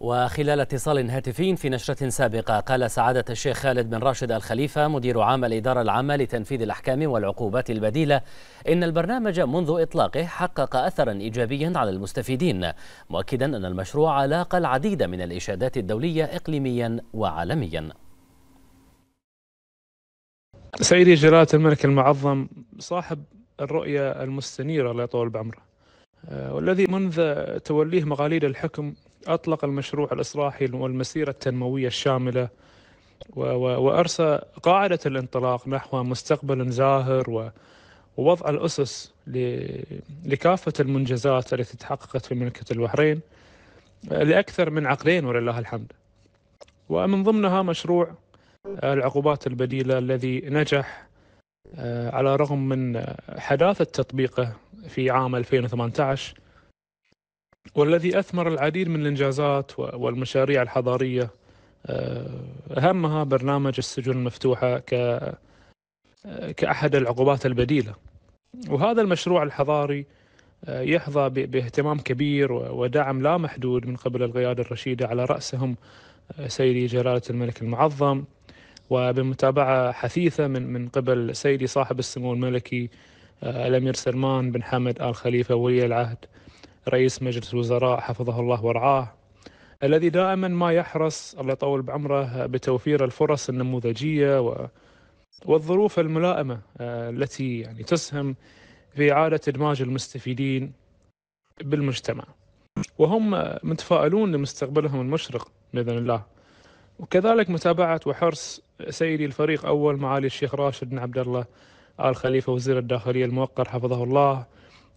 وخلال اتصال هاتفي في نشرة سابقة قال سعادة الشيخ خالد بن راشد الخليفة مدير عام الإدارة العامة لتنفيذ الأحكام والعقوبات البديلة إن البرنامج منذ إطلاقه حقق أثرا إيجابيا على المستفيدين مؤكدا أن المشروع لاقى العديد من الإشادات الدولية إقليميا وعالميا سيدي جلالة الملك المعظم صاحب الرؤية المستنيرة الله يطول بعمره آه، والذي منذ توليه مغاليد الحكم أطلق المشروع الإصلاحي والمسيرة التنموية الشاملة وأرسى قاعدة الانطلاق نحو مستقبل زاهر ووضع الأسس لكافة المنجزات التي تحققت في مملكة البحرين لأكثر من عقلين ولله الحمد ومن ضمنها مشروع العقوبات البديلة الذي نجح آه، على الرغم من حداثة تطبيقه في عام 2018 والذي أثمر العديد من الإنجازات والمشاريع الحضارية آه، أهمها برنامج السجون المفتوحة آه، كأحد العقوبات البديلة وهذا المشروع الحضاري آه، يحظى باهتمام كبير ودعم لا محدود من قبل القيادة الرشيدة على رأسهم سيدي جلالة الملك المعظم وبمتابعة حثيثة من من قبل سيدي صاحب السمو الملكي الأمير سلمان بن حمد آل خليفة ولي العهد رئيس مجلس الوزراء حفظه الله ورعاه الذي دائما ما يحرص الله يطول بعمره بتوفير الفرص النموذجيه و والظروف الملائمه آه، التي يعني تسهم في اعاده ادماج المستفيدين بالمجتمع. وهم متفائلون لمستقبلهم المشرق باذن الله. وكذلك متابعه وحرص سيدي الفريق اول معالي الشيخ راشد بن عبد الله ال خليفه وزير الداخليه الموقر حفظه الله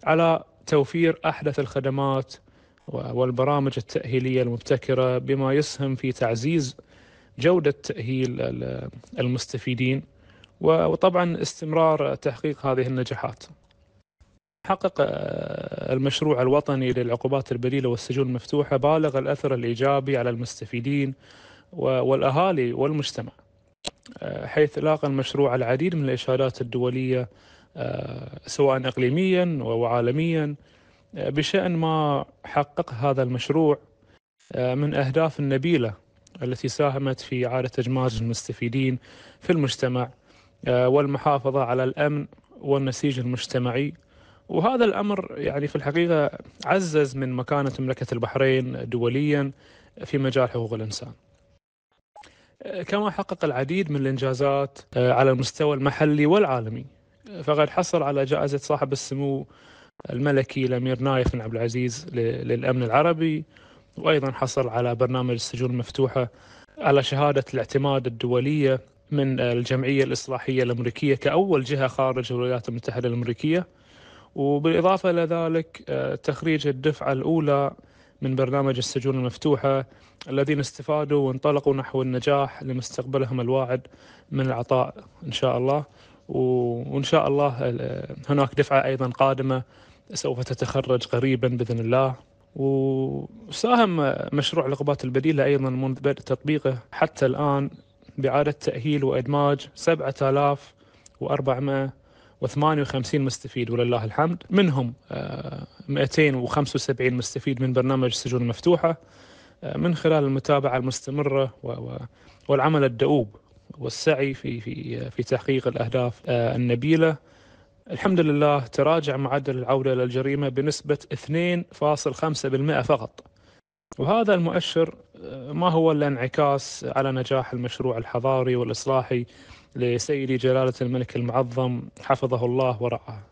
على توفير احدث الخدمات والبرامج التاهيليه المبتكره بما يسهم في تعزيز جوده تاهيل المستفيدين وطبعا استمرار تحقيق هذه النجاحات. حقق آه، المشروع الوطني للعقوبات البديله والسجون المفتوحه بالغ الاثر الايجابي على المستفيدين والاهالي والمجتمع. آه، حيث لاقى المشروع العديد من الاشادات الدوليه آه، سواء اقليميا او عالميا آه، بشان ما حقق هذا المشروع آه، من اهداف النبيله التي ساهمت في اعاده اجماج المستفيدين في المجتمع والمحافظه على الامن والنسيج المجتمعي وهذا الامر يعني في الحقيقه عزز من مكانه مملكه البحرين دوليا في مجال حقوق الانسان. كما حقق العديد من الانجازات على المستوى المحلي والعالمي فقد حصل على جائزة صاحب السمو الملكي الأمير نايف بن عبد العزيز للأمن العربي وأيضا حصل على برنامج السجون المفتوحة على شهادة الاعتماد الدولية من الجمعية الإصلاحية الأمريكية كأول جهة خارج الولايات المتحدة الأمريكية وبالإضافة إلى ذلك آه، تخريج الدفعة الأولى من برنامج السجون المفتوحة الذين استفادوا وانطلقوا نحو النجاح لمستقبلهم الواعد من العطاء إن شاء الله وان شاء الله هناك دفعه ايضا قادمه سوف تتخرج قريبا باذن الله وساهم مشروع العقوبات البديله ايضا منذ بدء تطبيقه حتى الان باعاده تاهيل وادماج 7458 مستفيد ولله الحمد منهم 275 آه، مستفيد من برنامج السجون المفتوحه آه، من خلال المتابعه المستمره والعمل الدؤوب والسعي في في في تحقيق الاهداف آه، النبيله الحمد لله تراجع معدل العوده للجريمه بنسبه 2.5% فقط وهذا المؤشر آه، ما هو الا انعكاس على نجاح المشروع الحضاري والاصلاحي لسيدي جلاله الملك المعظم حفظه الله ورعاه